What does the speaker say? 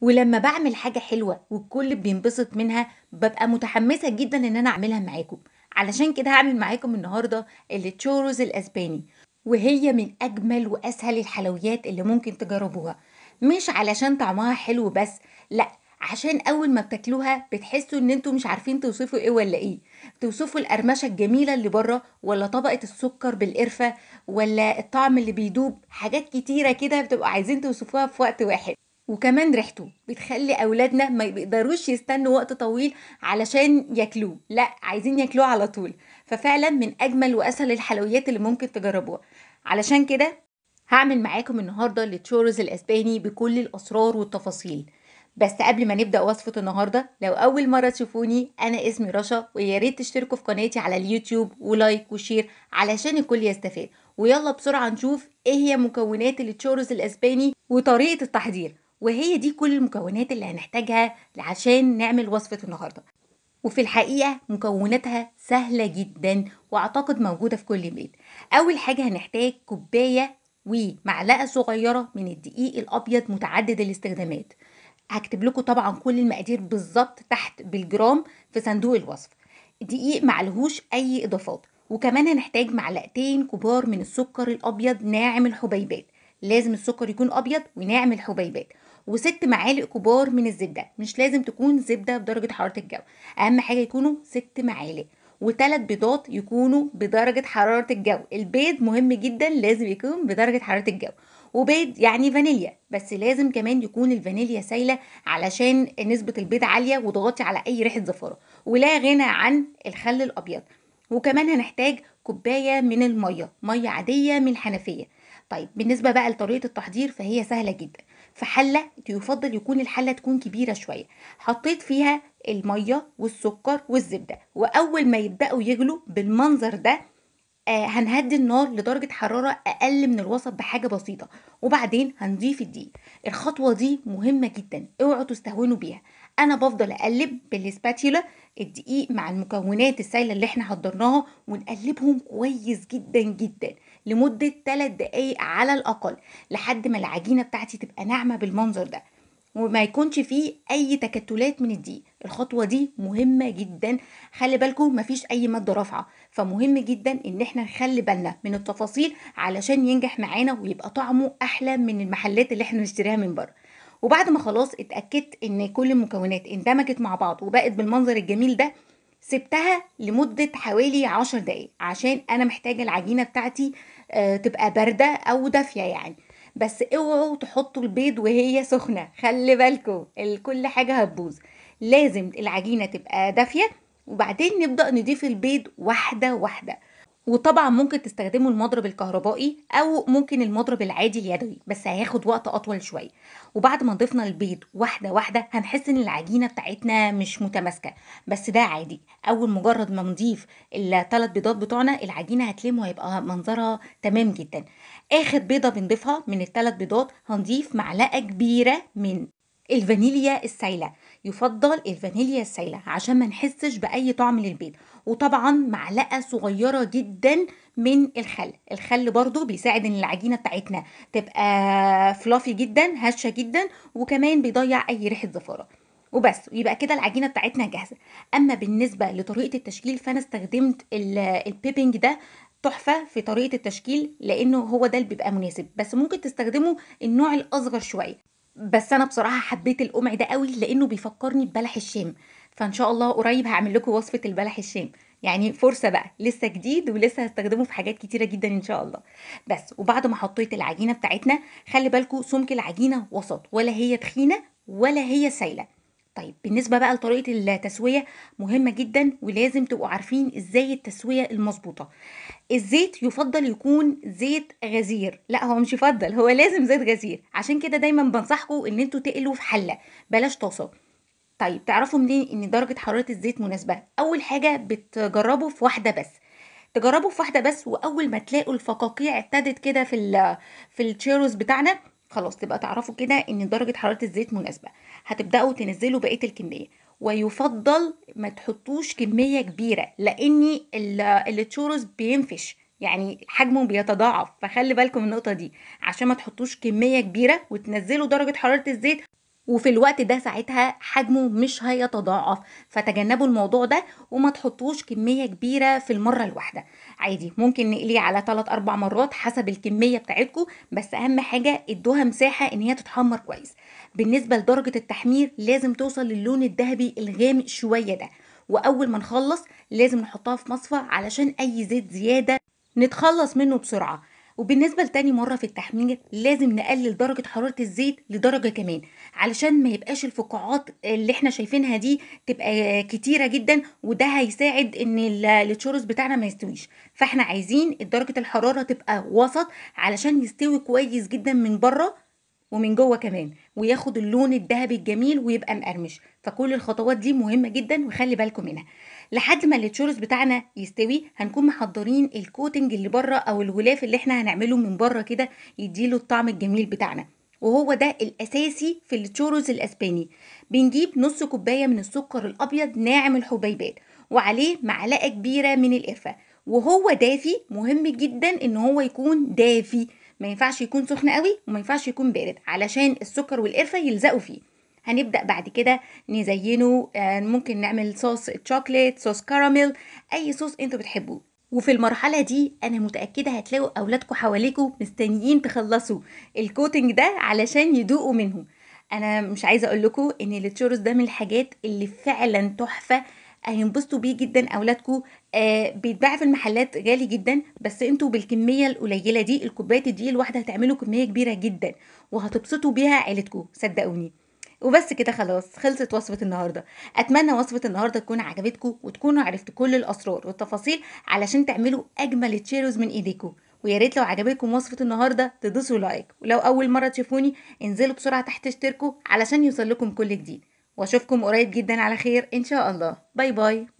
ولما بعمل حاجة حلوة والكل بينبسط منها ببقى متحمسة جدا ان انا اعملها معاكم علشان كده هعمل معاكم النهاردة التشوروز الاسباني وهي من اجمل واسهل الحلويات اللي ممكن تجربوها مش علشان طعمها حلو بس لا عشان اول ما بتاكلوها بتحسوا ان انتوا مش عارفين توصفوا ايه ولا ايه توصفوا القرمشه الجميله اللي بره ولا طبقه السكر بالقرفه ولا الطعم اللي بيدوب حاجات كتيره كده بتبقوا عايزين توصفوها في وقت واحد وكمان ريحته بتخلي اولادنا ما بيقدروش يستنوا وقت طويل علشان ياكلوه لا عايزين ياكلوه على طول ففعلا من اجمل واسهل الحلويات اللي ممكن تجربوها علشان كده هعمل معاكم النهارده التشورز الاسباني بكل الاسرار والتفاصيل بس قبل ما نبدا وصفه النهارده لو اول مره تشوفوني انا اسمي رشا ويا ريت تشتركوا في قناتي على اليوتيوب ولايك وشير علشان الكل يستفاد ويلا بسرعه نشوف ايه هي مكونات التشورز الاسباني وطريقه التحضير وهي دي كل المكونات اللي هنحتاجها عشان نعمل وصفة النهاردة وفي الحقيقة مكوناتها سهلة جدا واعتقد موجودة في كل بيت اول حاجة هنحتاج كوباية ومعلقة صغيرة من الدقيق الابيض متعدد الاستخدامات هكتب لكم طبعا كل المقادير بالظبط تحت بالجرام في صندوق الوصف دقيق معلهوش اي اضافات وكمان هنحتاج معلقتين كبار من السكر الابيض ناعم الحبيبات لازم السكر يكون ابيض وناعم الحبيبات وست معالق كبار من الزبده مش لازم تكون زبده بدرجه حراره الجو اهم حاجه يكونوا ست معالق وثلاث بيضات يكونوا بدرجه حراره الجو البيض مهم جدا لازم يكون بدرجه حراره الجو وبيض يعني فانيليا بس لازم كمان يكون الفانيليا سايله علشان نسبه البيض عاليه وتغطي على اي ريحه زفاره ولا غنى عن الخل الابيض وكمان هنحتاج كوبايه من الميه ميه عاديه من الحنفيه طيب بالنسبه بقى لطريقه التحضير فهي سهله جدا في حله يفضل يكون الحله تكون كبيره شويه حطيت فيها الميه والسكر والزبده واول ما يبداوا يغلوا بالمنظر ده آه، هنهدي النار لدرجة حرارة أقل من الوسط بحاجة بسيطة وبعدين هنضيف الدقيق الخطوة دي مهمة جدا اوعوا تستهونوا بيها أنا بفضل أقلب بالسباتيولا الدقيق مع المكونات السائله اللي احنا حضرناها ونقلبهم كويس جدا جدا لمده 3 دقائق على الاقل لحد ما العجينه بتاعتي تبقى ناعمه بالمنظر ده وما يكونش فيه اي تكتلات من الدقيق الخطوه دي مهمه جدا خلي بالكم مفيش اي ماده رافعه فمهم جدا ان احنا نخلي بالنا من التفاصيل علشان ينجح معانا ويبقى طعمه احلى من المحلات اللي احنا نشتريها من بره وبعد ما خلاص اتأكدت ان كل المكونات اندمجت مع بعض وبقت بالمنظر الجميل ده سبتها لمدة حوالي عشر دقايق عشان انا محتاجة العجينة بتاعتي آه، تبقى باردة او دافية يعني بس اوعوا تحطوا البيض وهي سخنة خلي بالكم كل حاجة هتبوظ لازم العجينة تبقى دافية وبعدين نبدأ نضيف البيض واحدة واحدة وطبعا ممكن تستخدموا المضرب الكهربائي او ممكن المضرب العادي اليدوي بس هياخد وقت اطول شويه وبعد ما ضفنا البيض واحده واحده هنحس ان العجينه بتاعتنا مش متماسكه بس ده عادي اول مجرد ما نضيف الثلاث بيضات بتوعنا العجينه هتلم وهيبقى منظرها تمام جدا اخر بيضه بنضيفها من الثلاث بيضات هنضيف معلقه كبيره من الفانيليا السايله يفضل الفانيليا السائله عشان ما نحسش باي طعم للبيض وطبعا معلقه صغيره جدا من الخل الخل برضو بيساعد ان العجينه بتاعتنا تبقى فلافي جدا هشه جدا وكمان بيضيع اي ريحه زفاره وبس يبقى كده العجينه بتاعتنا جاهزه اما بالنسبه لطريقه التشكيل فانا استخدمت البيبنج ده تحفه في طريقه التشكيل لانه هو ده اللي بيبقى مناسب بس ممكن تستخدمه النوع الاصغر شويه بس انا بصراحه حبيت القمع ده قوي لانه بيفكرني ببلح الشام فان شاء الله قريب هعمل لكم وصفه البلح الشام يعني فرصة بقى لسه جديد ولسه هستخدمه في حاجات كتيرة جدا ان شاء الله بس وبعد ما حطيت العجينة بتاعتنا خلي بالكم سمك العجينة وسط ولا هي تخينة ولا هي سايلة طيب بالنسبة بقى لطريقة التسوية مهمة جدا ولازم تبقوا عارفين ازاي التسوية المظبوطة الزيت يفضل يكون زيت غزير لا هو مش يفضل هو لازم زيت غزير عشان كده دايما بنصحكم ان انتوا تقلوا في حلة بلاش طاسة طيب تعرفوا منين ان درجة حرارة الزيت مناسبة اول حاجة بتجربوا في واحدة بس تجربوا في واحدة بس واول ما تلاقوا الفقاقيع ابتدت كده في في التشيروز بتاعنا خلاص تبقى تعرفوا كده ان درجه حراره الزيت مناسبه هتبداوا تنزلوا بقيه الكميه ويفضل ما تحطوش كميه كبيره لان التشورز بينفش يعني حجمه بيتضاعف فخلي بالكم من النقطه دي عشان ما تحطوش كميه كبيره وتنزلوا درجه حراره الزيت وفي الوقت ده ساعتها حجمه مش هيتضاعف فتجنبوا الموضوع ده وما تحطوش كميه كبيره في المره الواحده عادي ممكن نقليه على 3 4 مرات حسب الكميه بتاعتكم بس اهم حاجه ادوها مساحه ان هي تتحمر كويس بالنسبه لدرجه التحمير لازم توصل للون الذهبي الغامق شويه ده واول ما نخلص لازم نحطها في مصفى علشان اي زيت زياده نتخلص منه بسرعه وبالنسبة لتاني مرة في التحمير لازم نقلل درجة حرارة الزيت لدرجة كمان علشان ما يبقاش الفقاعات اللي احنا شايفينها دي تبقى كتيرة جدا وده هيساعد ان التشورس بتاعنا ما يستويش فاحنا عايزين درجة الحرارة تبقى وسط علشان يستوي كويس جدا من بره ومن جوه كمان وياخد اللون الذهبي الجميل ويبقى مقرمش فكل الخطوات دي مهمه جدا وخلي بالكم منها لحد ما التشورس بتاعنا يستوي هنكون محضرين الكوتنج اللي بره او الغلاف اللي احنا هنعمله من بره كده يديله الطعم الجميل بتاعنا وهو ده الاساسي في التشورز الاسباني بنجيب نص كوبايه من السكر الابيض ناعم الحبيبات وعليه معلقه كبيره من القرفه وهو دافي مهم جدا ان هو يكون دافي ما ينفعش يكون سخن قوي وما ينفعش يكون بارد علشان السكر والقرفه يلزقوا فيه هنبدا بعد كده نزينه آه، ممكن نعمل صوص تشوكليت صوص كراميل اي صوص انتوا بتحبوه وفي المرحلة دي أنا متأكدة هتلاقوا أولادكم حواليكم مستنيين تخلصوا الكوتنج ده علشان يدوقوا منه أنا مش عايزة أقول لكم إن التشورس ده من الحاجات اللي فعلا تحفة هينبسطوا بيه جدا اولادكم آه بيتباع في المحلات غالي جدا بس انتوا بالكميه القليله دي الكوبايه دي الواحده هتعملوا كميه كبيره جدا وهتبسطوا بيها عيلتكم صدقوني وبس كده خلاص خلصت وصفة النهاردة أتمنى وصفة النهاردة تكون عجبتكم وتكونوا عرفتوا كل الأسرار والتفاصيل علشان تعملوا أجمل تشيروز من إيديكم وياريت لو عجبتكم وصفة النهاردة تدوسوا لايك ولو أول مرة تشوفوني انزلوا بسرعة تحت اشتركوا علشان يوصل لكم كل جديد واشوفكم قريب جدا على خير ان شاء الله باي باي